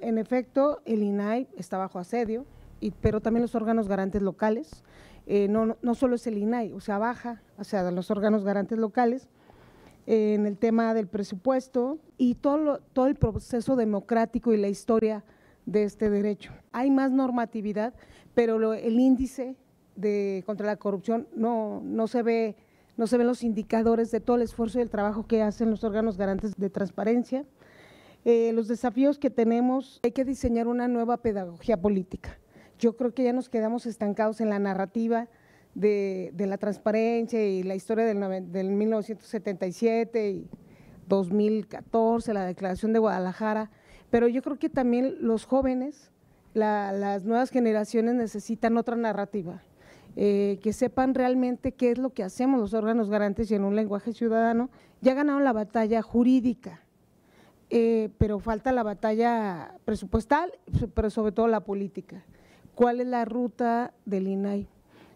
En efecto, el INAI está bajo asedio, pero también los órganos garantes locales. Eh, no, no, solo es el INAI, o sea, baja, o sea, los órganos garantes locales eh, en el tema del presupuesto y todo, todo el proceso democrático y la historia de este derecho. Hay más normatividad, pero el índice de contra la corrupción no, no se ve no se ven los indicadores de todo el esfuerzo y el trabajo que hacen los órganos garantes de transparencia. Eh, los desafíos que tenemos, hay que diseñar una nueva pedagogía política. Yo creo que ya nos quedamos estancados en la narrativa de, la transparencia y la historia del, 1977 y 2014, la declaración de Guadalajara, pero yo creo que también los jóvenes, las nuevas generaciones necesitan otra narrativa. Eh, que sepan realmente qué es lo que hacemos los órganos garantes y en un lenguaje ciudadano, ya ganaron la batalla jurídica, eh, pero falta la batalla presupuestal, pero sobre todo la política. ¿Cuál es la ruta del INAI?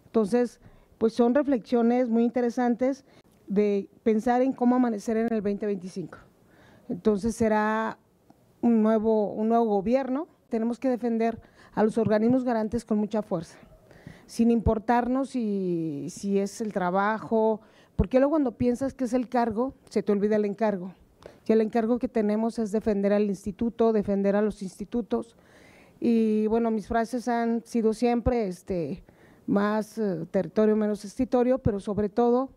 Entonces, pues son reflexiones muy interesantes de pensar en cómo amanecer en el 2025. Entonces será un nuevo, un nuevo gobierno. Tenemos que defender a los organismos garantes con mucha fuerza, sin importarnos si, si es el trabajo, porque luego cuando piensas que es el cargo, se te olvida el encargo. Y el encargo que tenemos es defender al instituto, defender a los institutos. Y bueno, mis frases han sido siempre este, más eh, territorio, menos escritorio, pero sobre todo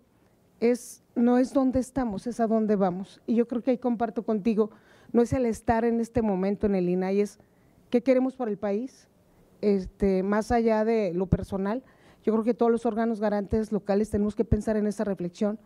es, no es dónde estamos, es a dónde vamos. Y yo creo que ahí comparto contigo, no es el estar en este momento en el INAI, es qué queremos para el país, este, más allá de lo personal. Yo creo que todos los órganos garantes locales tenemos que pensar en esa reflexión.